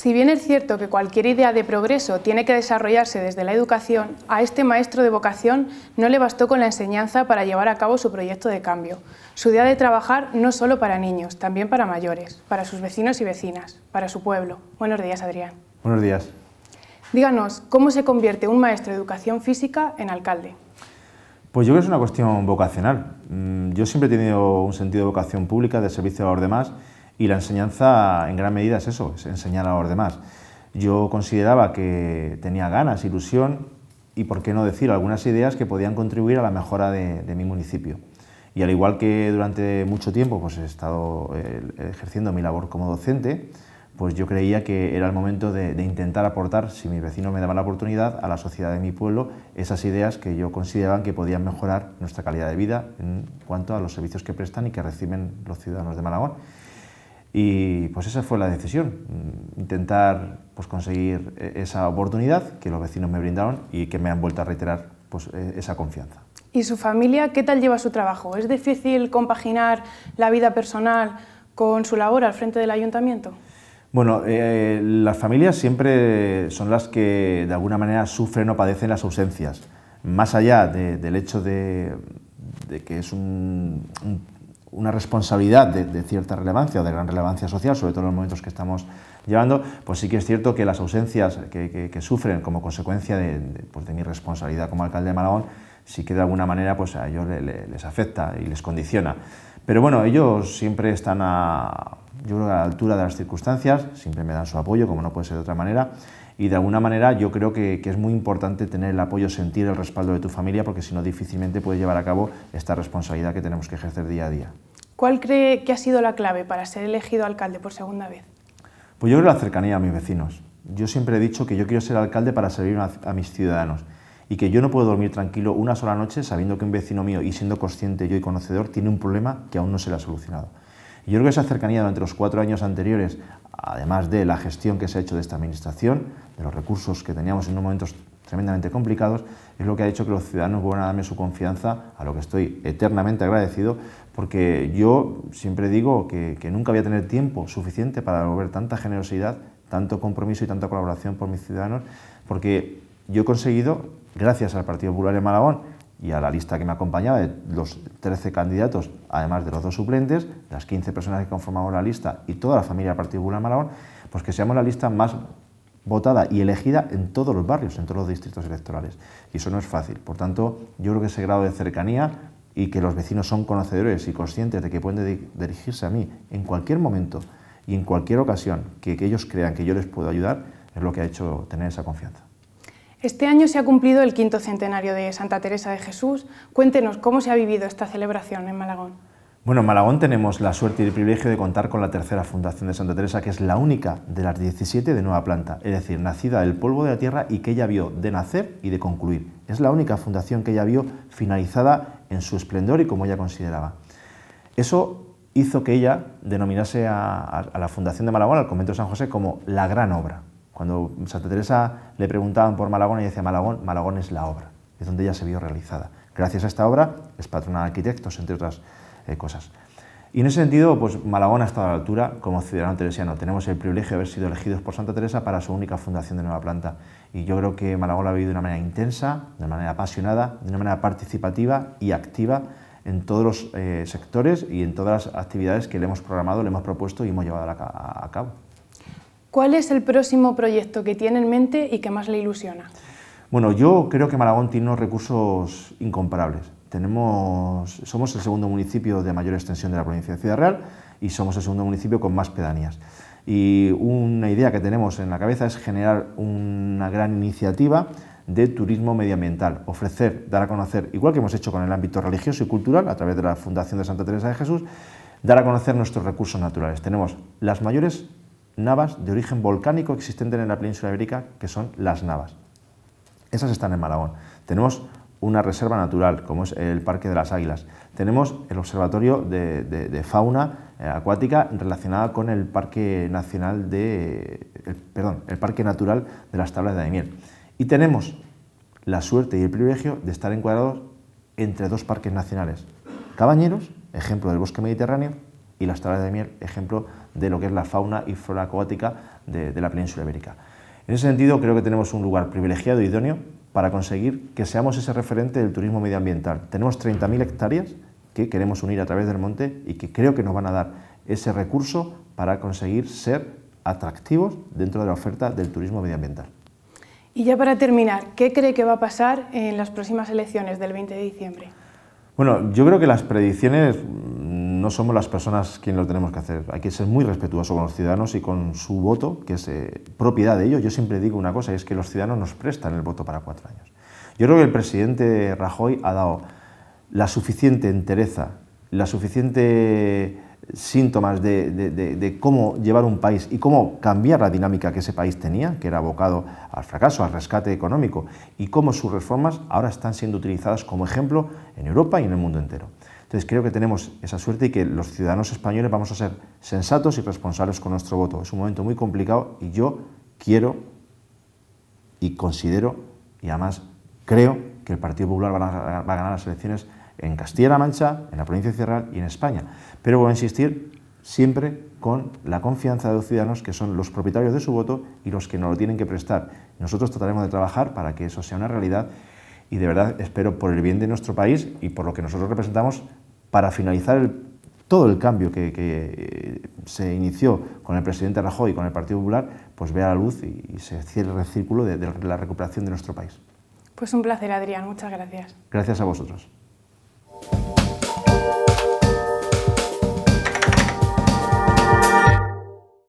Si bien es cierto que cualquier idea de progreso tiene que desarrollarse desde la educación, a este maestro de vocación no le bastó con la enseñanza para llevar a cabo su proyecto de cambio. Su idea de trabajar no solo para niños, también para mayores, para sus vecinos y vecinas, para su pueblo. Buenos días, Adrián. Buenos días. Díganos, ¿cómo se convierte un maestro de educación física en alcalde? Pues yo creo que es una cuestión vocacional. Mm, yo siempre he tenido un sentido de vocación pública, de servicio a los demás, y la enseñanza en gran medida es eso, es enseñar a los demás. Yo consideraba que tenía ganas, ilusión y, por qué no decir, algunas ideas que podían contribuir a la mejora de, mi municipio. Y al igual que durante mucho tiempo pues, he estado eh, ejerciendo mi labor como docente, pues yo creía que era el momento de, de, intentar aportar, si mis vecinos me daban la oportunidad, a la sociedad de mi pueblo esas ideas que yo consideraban que podían mejorar nuestra calidad de vida en cuanto a los servicios que prestan y que reciben los ciudadanos de Malagón. Y pues esa fue la decisión, intentar pues, conseguir eh, esa oportunidad que los vecinos me brindaron y que me han vuelto a reiterar pues, eh, esa confianza. ¿Y su familia qué tal lleva su trabajo? ¿Es difícil compaginar la vida personal con su labor al frente del ayuntamiento? Bueno, eh, las familias siempre son las que de alguna manera sufren o padecen las ausencias. Más allá del hecho de, que es un una responsabilidad de, cierta relevancia o de gran relevancia social, sobre todo en los momentos que estamos llevando, pues sí que es cierto que las ausencias que, sufren como consecuencia pues de, mi responsabilidad como alcalde de Malagón, sí que de alguna manera pues a ellos les afecta y les condiciona. Pero bueno, ellos siempre están yo a la altura de las circunstancias, siempre me dan su apoyo, como no puede ser de otra manera, y de alguna manera yo creo que, es muy importante tener el apoyo, sentir el respaldo de tu familia, porque si no difícilmente puedes llevar a cabo esta responsabilidad que tenemos que ejercer día a día. ¿Cuál cree que ha sido la clave para ser elegido alcalde por segunda vez? Pues yo creo la cercanía a mis vecinos. Yo siempre he dicho que yo quiero ser alcalde para servir a, a mis ciudadanos y que yo no puedo dormir tranquilo una sola noche sabiendo que un vecino mío y siendo consciente yo y conocedor tiene un problema que aún no se le ha solucionado yo creo que esa cercanía durante los cuatro años anteriores, además de la gestión que se ha hecho de esta administración, de los recursos que teníamos en unos momentos tremendamente complicados, es lo que ha hecho que los ciudadanos vuelvan a darme su confianza, a lo que estoy eternamente agradecido, porque yo siempre digo que, nunca voy a tener tiempo suficiente para volver tanta generosidad, tanto compromiso y tanta colaboración por mis ciudadanos, porque yo he conseguido, gracias al Partido Popular de malagón y a la lista que me acompañaba, de los 13 candidatos, además de los dos suplentes, las 15 personas que conformamos la lista y toda la familia particular Maragón, pues que seamos la lista más votada y elegida en todos los barrios, en todos los distritos electorales. Y eso no es fácil. Por tanto, yo creo que ese grado de cercanía y que los vecinos son conocedores y conscientes de que pueden dirigirse a mí en cualquier momento y en cualquier ocasión que, que ellos crean que yo les puedo ayudar, es lo que ha hecho tener esa confianza. Este año se ha cumplido el quinto centenario de Santa Teresa de Jesús. Cuéntenos cómo se ha vivido esta celebración en Malagón. Bueno, en Malagón tenemos la suerte y el privilegio de contar con la tercera fundación de Santa Teresa, que es la única de las 17 de nueva planta, es decir, nacida del polvo de la tierra y que ella vio de nacer y de concluir. Es la única fundación que ella vio finalizada en su esplendor y como ella consideraba. Eso hizo que ella denominase a, la fundación de Malagón, al convento de San José, como la gran obra. Cuando Santa Teresa le preguntaban por Malagón, ella decía, Malagón, Malagón es la obra, es donde ella se vio realizada. Gracias a esta obra es patrona de arquitectos, entre otras eh, cosas. Y en ese sentido, pues Malagón ha estado a la altura como ciudadano teresiano. Tenemos el privilegio de haber sido elegidos por Santa Teresa para su única fundación de Nueva Planta. Y yo creo que Malagón la ha vivido de una manera intensa, de una manera apasionada, de una manera participativa y activa en todos los eh, sectores y en todas las actividades que le hemos programado, le hemos propuesto y hemos llevado a cabo. ¿Cuál es el próximo proyecto que tiene en mente y que más le ilusiona? Bueno, yo creo que Malagón tiene unos recursos incomparables. Tenemos, somos el segundo municipio de mayor extensión de la provincia de Ciudad Real y somos el segundo municipio con más pedanías. Y una idea que tenemos en la cabeza es generar una gran iniciativa de turismo medioambiental, ofrecer, dar a conocer, igual que hemos hecho con el ámbito religioso y cultural, a través de la Fundación de Santa Teresa de Jesús, dar a conocer nuestros recursos naturales. Tenemos las mayores navas de origen volcánico existentes en la península ibérica, que son las navas. Esas están en Malagón. Tenemos una reserva natural, como es el Parque de las Águilas. Tenemos el Observatorio de, Fauna eh, Acuática relacionada con el Parque Nacional de, perdón, el Parque Natural de las Tablas de Daimiel. Y tenemos la suerte y el privilegio de estar encuadrados entre dos parques nacionales. Cabañeros, ejemplo del bosque mediterráneo, y las Tablas de miel, ejemplo de lo que es la fauna y flora acuática de, la península ibérica. En ese sentido, creo que tenemos un lugar privilegiado y idóneo para conseguir que seamos ese referente del turismo medioambiental. Tenemos 30.000 hectáreas que queremos unir a través del monte y que creo que nos van a dar ese recurso para conseguir ser atractivos dentro de la oferta del turismo medioambiental. Y ya para terminar, ¿qué cree que va a pasar en las próximas elecciones del 20 de diciembre? Bueno, yo creo que las predicciones no somos las personas quienes lo tenemos que hacer. Hay que ser muy respetuoso con los ciudadanos y con su voto, que es eh, propiedad de ellos. Yo siempre digo una cosa, y es que los ciudadanos nos prestan el voto para cuatro años. Yo creo que el presidente Rajoy ha dado la suficiente entereza, la suficiente síntomas de, de, cómo llevar un país y cómo cambiar la dinámica que ese país tenía, que era abocado al fracaso, al rescate económico, y cómo sus reformas ahora están siendo utilizadas como ejemplo en Europa y en el mundo entero. Entonces creo que tenemos esa suerte y que los ciudadanos españoles vamos a ser sensatos y responsables con nuestro voto. Es un momento muy complicado y yo quiero y considero y además creo que el Partido Popular va a, ganar las elecciones en Castilla-La Mancha, en la provincia de Cerral y en España. Pero voy a insistir siempre con la confianza de los ciudadanos que son los propietarios de su voto y los que nos lo tienen que prestar. Nosotros trataremos de trabajar para que eso sea una realidad y de verdad espero por el bien de nuestro país y por lo que nosotros representamos para finalizar todo el cambio que, eh, se inició con el presidente Rajoy y con el Partido Popular, pues vea la luz y, se cierre el círculo de la recuperación de nuestro país. Pues un placer, Adrián. Muchas gracias. Gracias a vosotros.